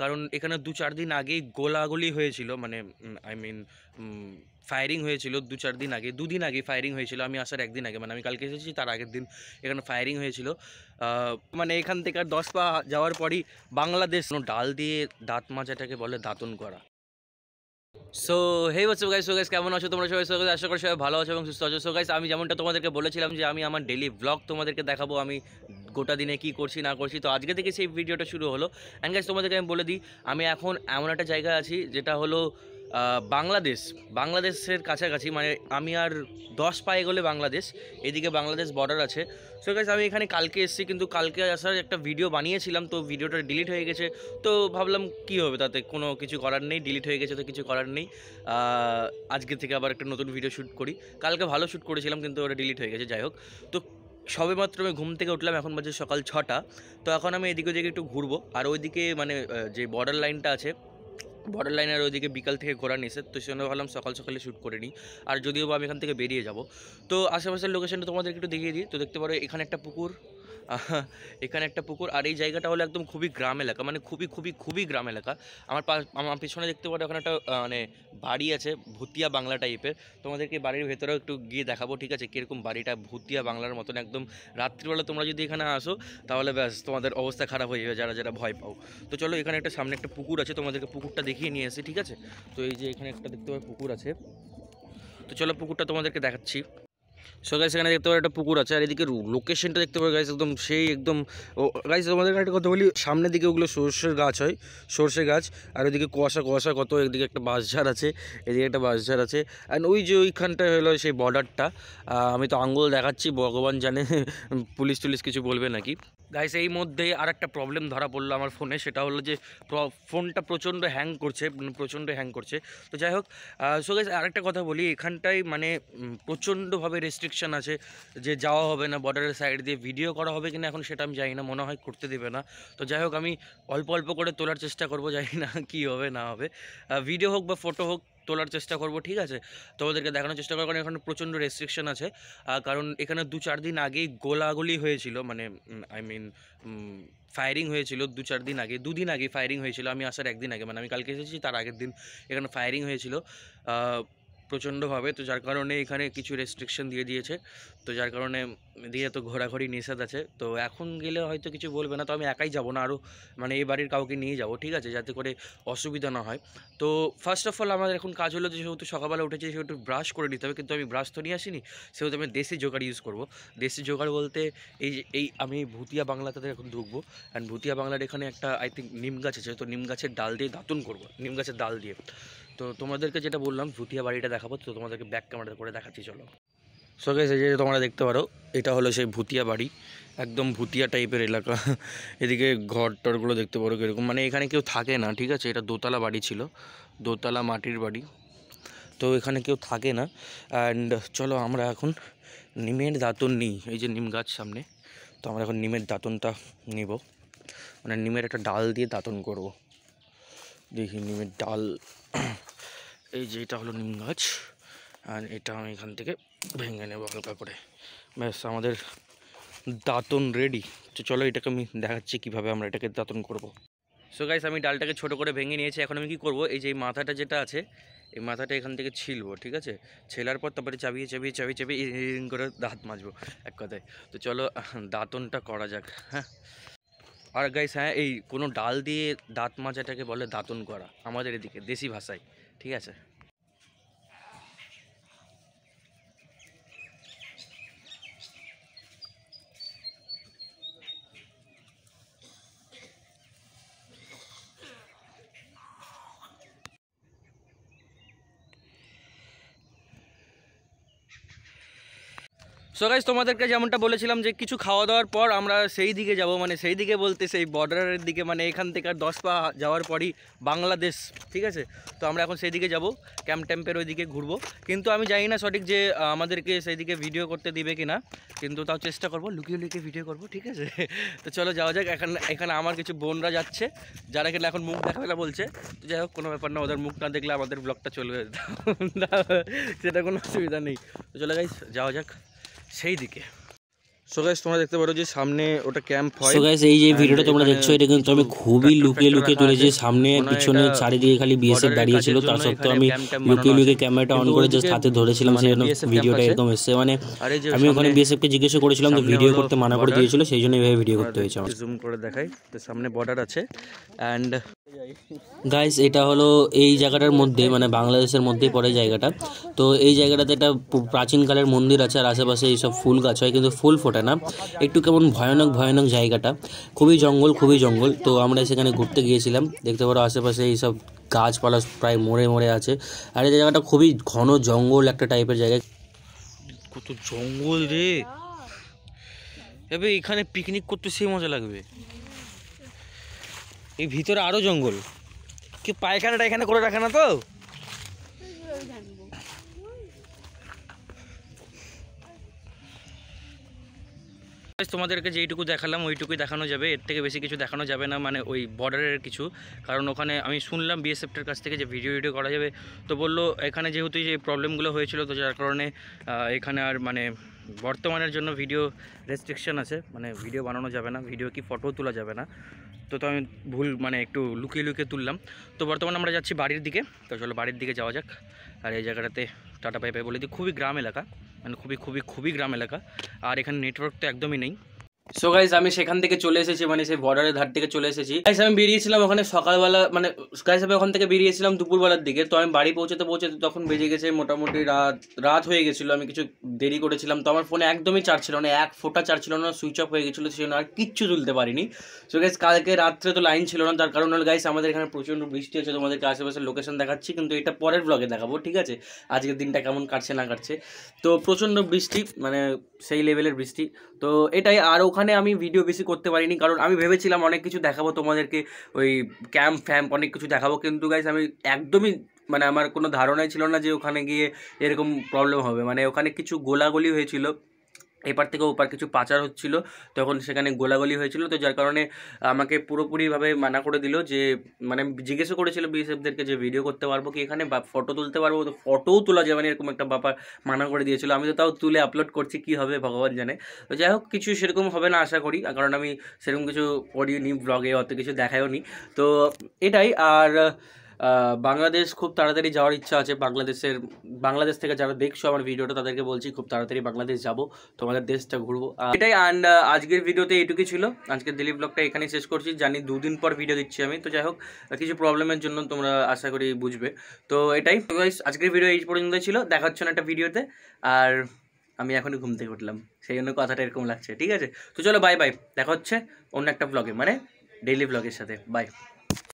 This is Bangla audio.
কারণ এখানে দু চার দিন আগেই গোলাগুলি হয়েছিল মানে আই মিন ফায়ারিং হয়েছিল দু চার দিন আগে দুদিন আগে ফায়ারিং হয়েছিল আমি আসার একদিন আগে মানে আমি কালকে এসেছি তার আগের দিন এখানে ফায়ারিং হয়েছিল মানে এখান থেকে আর দশ পা যাওয়ার পরই বাংলাদেশ ডাল দিয়ে দাঁত মাজাটাকে বলে দাঁতন করা সো হে বছর গাইস সো গাইস কেমন আছো তোমরা সবাই সবাই আশা করি সবাই ভালো আছো এবং সুস্থ আছো সো গাইস আমি যেমনটা তোমাদেরকে বলেছিলাম যে আমি আমার ডেলি ব্লগ তোমাদেরকে দেখাবো আমি গোটা দিনে কি করছি না করছি তো আজকে থেকে সেই ভিডিওটা শুরু হলো অ্যান্ড গাইজ তোমাদেরকে আমি বলে দিই আমি এখন এমন একটা জায়গায় আছি যেটা হলো বাংলাদেশ বাংলাদেশের কাছাকাছি মানে আমি আর দশ পায়ে গেলে বাংলাদেশ এদিকে বাংলাদেশ বর্ডার আছে সো গাইজ আমি এখানে কালকে এসেছি কিন্তু কালকে আসার একটা ভিডিও বানিয়েছিলাম তো ভিডিওটা ডিলিট হয়ে গেছে তো ভাবলাম কি হবে তাতে কোনো কিছু করার নেই ডিলিট হয়ে গেছে তো কিছু করার নেই আজকে থেকে আবার একটা নতুন ভিডিও শ্যুট করি কালকে ভালো শ্যুট করেছিলাম কিন্তু ওটা ডিলিট হয়ে গেছে যাই হোক তো সবে মাত্র আমি ঘুম থেকে উঠলাম এখন বাজে সকাল ছটা তো এখন আমি এদিকে ওদিকে একটু ঘুরবো আর ওইদিকে মানে যে বর্ডার লাইনটা আছে বর্ডার লাইনের ওইদিকে বিকাল থেকে ঘোরা নিষেধ তো সেজন্য ভাবলাম সকাল সকালে শ্যুট করে নিই আর যদিও বা আমি এখান থেকে বেরিয়ে যাব তো আশেপাশের লোকেশনটা তোমাদেরকে একটু দেখিয়ে দিই তো দেখতে পারো এখানে একটা পুকুর এখানে একটা পুকুর আর এই জায়গাটা হলো একদম খুবই গ্রাম এলাকা মানে খুবই খুবই খুবই গ্রাম এলাকা আমার আমার পিছনে দেখতে পারো ওখানে একটা মানে বাড়ি আছে ভুতিয়া বাংলা টাইপের তোমাদেরকে বাড়ির ভেতরেও একটু গিয়ে দেখাবো ঠিক আছে কীরকম বাড়িটা ভুতিয়া বাংলার মতন একদম রাত্রিবেলা তোমরা যদি এখানে আসো তাহলে ব্যাস তোমাদের অবস্থা খারাপ হয়ে যাবে যারা যারা ভয় পাও তো চলো এখানে একটা সামনে একটা পুকুর আছে তোমাদেরকে পুকুরটা দেখিয়ে নিয়ে আসি ঠিক আছে তো এই যে এখানে একটা দেখতে পাবে পুকুর আছে তো চলো পুকুরটা তোমাদেরকে দেখাচ্ছি সো গাইস এখানে দেখতে পাবো একটা পুকুর আছে আর এদিকে লোকেশনটা দেখতে পাবো গাইস একদম সেই একদম গাইস তোমাদের একটা কথা বলি সামনের দিকে ওগুলো সর্ষের গাছ হয় সর্ষে গাছ আর ওইদিকে কুয়াশা কুয়াশা কত একদিকে একটা বাঁশঝাড় আছে এদিকে একটা বাঁশঝাড় আছে অ্যান্ড ওই যে ওইখানটায় হলো সেই বর্ডারটা আমি তো আঙ্গুল দেখাচ্ছি ভগবান জানে পুলিশ টুলিশ কিছু বলবে নাকি গাইস এই মধ্যেই আর একটা প্রবলেম ধরা পড়লো আমার ফোনে সেটা হলো যে ফোনটা প্রচণ্ড হ্যাং করছে মানে প্রচণ্ড হ্যাং করছে তো যাই হোক সো গাইস আরেকটা কথা বলি এখানটাই মানে প্রচণ্ডভাবে রেস্ট্রিকশান আছে যে যাওয়া হবে না বর্ডারের সাইড দিয়ে ভিডিও করা হবে কিনা এখন সেটা আমি জানি না মনে হয় করতে দেবে না তো যাই হোক আমি অল্প অল্প করে তোলার চেষ্টা করব জানি না কি হবে না হবে ভিডিও হোক বা ফটো হোক তোলার চেষ্টা করব ঠিক আছে তোমাদেরকে দেখানোর চেষ্টা করবো কারণ এখন প্রচণ্ড রেস্ট্রিকশন আছে কারণ এখানে দু চার দিন আগেই গোলাগুলি হয়েছিল মানে আই মিন ফায়ারিং হয়েছিল দু চার দিন আগে দুদিন আগে ফায়ারিং হয়েছিল আমি আসার একদিন আগে মানে আমি কালকে এসেছি তার আগের দিন এখানে ফায়ারিং হয়েছিল প্রচণ্ডভাবে তো যার কারণে এখানে কিছু রেস্ট্রিকশন দিয়ে দিয়েছে তো যার কারণে দিয়ে তো ঘোরাঘুরি নিষেধ আছে তো এখন গেলে হয়তো কিছু বলবে না তো আমি একাই যাব না আরও মানে এই বাড়ির কাউকে নিয়ে যাব ঠিক আছে যাতে করে অসুবিধা না হয় তো ফার্স্ট অফ অল আমাদের এখন কাজ হলো যে যেহেতু সকালবেলা উঠেছে সেহেতু ব্রাশ করে নিতে হবে কিন্তু আমি ব্রাশ তো নিয়ে আসিনি সেহেতু আমি দেশি জোগাড় ইউজ করব দেশি জোগাড় বলতে এই এই আমি ভুতিয়া বাংলা তাদের এখন ঢুকবো অ্যান্ড ভুতিয়া বাংলার এখানে একটা আই থিঙ্ক নিম গাছ আছে তো নিম গাছের ডাল দিয়ে দাঁতুন করব নিম গাছের ডাল দিয়ে তো তোমাদেরকে যেটা বললাম ভুতিয়া বাড়িটা দেখাবো তো তোমাদেরকে ব্যাক ক্যামেরা করে দেখাচ্ছি চলো সো গেছে যে তোমরা দেখতে পারো এটা হলো সেই ভুতিয়া বাড়ি একদম ভুতিয়া টাইপের এলাকা এদিকে ঘর টরগুলো দেখতে পারো কীরকম মানে এখানে কেউ থাকে না ঠিক আছে এটা দোতলা বাড়ি ছিল দোতলা মাটির বাড়ি তো এখানে কেউ থাকে না অ্যান্ড চলো আমরা এখন নিমের দাঁতন নিই এই যে নিম গাছ সামনে তো আমরা এখন নিমের দাঁতনটা নিব মানে নিমের একটা ডাল দিয়ে দাঁতন করব দেখি নিমের ডাল এই যে এটা হলো নিম গাছ আর এটা আমি এখান থেকে ভেঙে নেবো হালকা করে ব্যাস আমাদের দাঁতন রেডি তো চলো এটাকে আমি দেখাচ্ছি কিভাবে আমরা এটাকে দাঁতন করব। সো গাইস আমি ডালটাকে ছোট করে ভেঙে নিয়েছি এখন আমি কি করব এই যে এই মাথাটা যেটা আছে এই মাথাটা এখান থেকে ছিলবো ঠিক আছে ছেলার পর তারপরে চাবিয়ে চাবিয়ে চাবিয়ে চাবিয়ে করে দাঁত মাজবো এক কথায় তো চলো দাঁতনটা করা যাক হ্যাঁ আর গাইস হ্যাঁ এই কোনো ডাল দিয়ে দাঁত মাজাটাকে বলে দাঁতন করা আমাদের এদিকে দেশি ভাষায় ঠিক আছে সো গাইজ তোমাদেরকে যেমনটা বলেছিলাম যে কিছু খাওয়া দাওয়ার পর আমরা সেই দিকে যাব মানে সেই দিকে বলতে সেই বর্ডারের দিকে মানে এখান থেকে আর দশ পা যাওয়ার পরই বাংলাদেশ ঠিক আছে তো আমরা এখন সেই দিকে যাব ক্যাম্প ট্যাম্পের ওই দিকে ঘুরবো কিন্তু আমি জানি না সঠিক যে আমাদেরকে সেই দিকে ভিডিও করতে দিবে কি না কিন্তু তাও চেষ্টা করব লুকিয়ে লুকিয়ে ভিডিও করব ঠিক আছে তো চলো যাওয়া যাক এখন এখানে আমার কিছু বোনরা যাচ্ছে যারা কিনা এখন মুখ দেখাবে বলছে তো যাই হোক কোনো ব্যাপার না ওদের মুখ না দেখলে আমাদের ব্লগটা চলবে সেটা কোনো অসুবিধা নেই তো চলে গাইজ যাওয়া যাক সেই দিকে সো গাইস তোমরা দেখতে পারো যে সামনে ওটা ক্যাম্প হয় গাইস এই যে ভিডিওটা তোমরা দেখছো এটা কিন্তু আমি খুবই লুকিয়ে লুকিয়ে সামনে পিছনে চারিদিকে খালি বিএসএফ তার আমি লুকিয়ে লুকিয়ে ক্যামেরাটা অন করে জাস্ট হাতে ধরেছিলাম মানে ভিডিওটা এরকম এসেছে মানে আমি ওখানে জিজ্ঞাসা করেছিলাম তো ভিডিও করতে মানা করে দিয়েছিল সেই জন্য ভিডিও করতে দেখাই সামনে বর্ডার আছে অ্যান্ড গাইস এটা হলো এই জায়গাটার মধ্যে মানে বাংলাদেশের মধ্যেই পড়ে জায়গাটা তো এই জায়গাটাতে একটা প্রাচীনকালের মন্দির আছে আর আশেপাশে এইসব ফুল গাছ হয় কিন্তু ফুল ফোটে না একটু কেমন ভয়ানক ভয়ানক জায়গাটা খুবই জঙ্গল খুবই জঙ্গল তো আমরা সেখানে ঘুরতে গিয়েছিলাম দেখতে পারো আশেপাশে এইসব গাছপালা প্রায় মোড়ে মোড়ে আছে আর এই জায়গাটা খুবই ঘন জঙ্গল একটা টাইপের জায়গা কত জঙ্গল রে এখানে পিকনিক করতে সেই মজা লাগবে এই ভিতরে আরও জঙ্গল কি পায়খানাটা এখানে করে রাখে না তো তোমাদেরকে যেইটুকু দেখালাম ওইটুকুই দেখানো যাবে এর থেকে বেশি কিছু দেখানো যাবে না মানে ওই বর্ডারের কিছু কারণ ওখানে আমি শুনলাম বিএসএফটার কাছ থেকে যে ভিডিও ভিডিও করা যাবে তো বললো এখানে যেহেতু যে প্রবলেমগুলো হয়েছিল তো যার কারণে এখানে আর মানে বর্তমানের জন্য ভিডিও রেস্ট্রিকশন আছে মানে ভিডিও বানানো যাবে না ভিডিও কি ফটো তোলা যাবে না তো তো আমি ভুল মানে একটু লুকিয়ে লুকিয়ে তুললাম তো বর্তমানে আমরা যাচ্ছি বাড়ির দিকে তো চলো বাড়ির দিকে যাওয়া যাক আর এই জায়গাটাতে টাটা পাইপাই বলে দিই খুবই গ্রাম এলাকা মানে খুবই খুবই খুবই গ্রাম এলাকা আর এখানে নেটওয়ার্ক তো একদমই নেই সো গাইজ আমি সেখান থেকে চলে এসেছি মানে সেই বর্ডারের ধার থেকে চলে এসেছি গাইজ আমি বেরিয়েছিলাম ওখানে সকালবেলা মানে গাইজ আমি ওখান থেকে বেরিয়েছিলাম দুপুরবেলার দিকে তো আমি বাড়ি পৌঁছতে পৌঁছতে তখন বেজে গেছে মোটামুটি রাত রাত হয়ে গেছিলো আমি কিছু দেরি করেছিলাম তো আমার ফোনে একদমই চার্জ ছিল না এক ফোটা চার্জ ছিল না সুইচ অফ হয়ে গেছিলো সেই জন্য আর কিচ্ছু তুলতে পারিনি সো গাইজ কালকে রাত্রে তো লাইন ছিল না তার কারণ হল গাইজ আমাদের এখানে প্রচণ্ড বৃষ্টি হচ্ছে তোমাদেরকে আশেপাশের লোকেশন দেখাচ্ছি কিন্তু এটা পরের ব্লগে দেখাবো ঠিক আছে আজকের দিনটা কেমন কাটছে না কাটছে তো প্রচণ্ড বৃষ্টি মানে সেই লেভেলের বৃষ্টি তো এটাই আর ওখানে ওখানে আমি ভিডিও বেশি করতে পারিনি কারণ আমি ভেবেছিলাম অনেক কিছু দেখাবো তোমাদেরকে ওই ক্যাম্প ফ্যাম্প অনেক কিছু দেখাবো কিন্তু গাইজ আমি একদমই মানে আমার কোনো ধারণাই ছিল না যে ওখানে গিয়ে এরকম প্রবলেম হবে মানে ওখানে কিছু গোলাগুলি হয়েছিল এপার থেকে ওপার কিছু পাচার হচ্ছিল তখন সেখানে গোলাগুলি হয়েছিল তো যার কারণে আমাকে পুরোপুরিভাবে মানা করে দিল যে মানে জিজ্ঞেসও করেছিল বিএসএফদেরকে যে ভিডিও করতে পারবো কি এখানে বা ফটো তুলতে পারবো তো ফটোও তোলা যাবে না এরকম একটা ব্যাপার মানা করে দিয়েছিল আমি তো তাও তুলে আপলোড করছি কি হবে ভগবান জানে তো যাই হোক কিছু সেরকম হবে না আশা করি কারণ আমি সেরকম কিছু করিনি ব্লগে অত কিছু দেখায়ও নি তো এটাই আর বাংলাদেশ খুব তাড়াতাড়ি যাওয়ার ইচ্ছা আছে বাংলাদেশের বাংলাদেশ থেকে যারা দেখছো আমার ভিডিওটা তাদেরকে বলছি খুব তাড়াতাড়ি বাংলাদেশ যাব তোমাদের দেশটা ঘুরবো এটাই অ্যান্ড আজকের ভিডিওতে এইটুকু ছিল আজকের দিলীপ ব্লগটা এখানেই শেষ করছি জানি দুদিন পর ভিডিও দিচ্ছি আমি তো যাই হোক কিছু প্রবলেমের জন্য তোমরা আশা করি বুঝবে তো এটাই আজকের ভিডিও এই পর্যন্ত ছিল দেখা হচ্ছে না একটা ভিডিওতে আর আমি এখনই ঘুম থেকে উঠলাম সেই জন্য কথাটা এরকম লাগছে ঠিক আছে তো চলো বাই বাই দেখা হচ্ছে অন্য একটা ব্লগে মানে ডেইলি ব্লগের সাথে বাই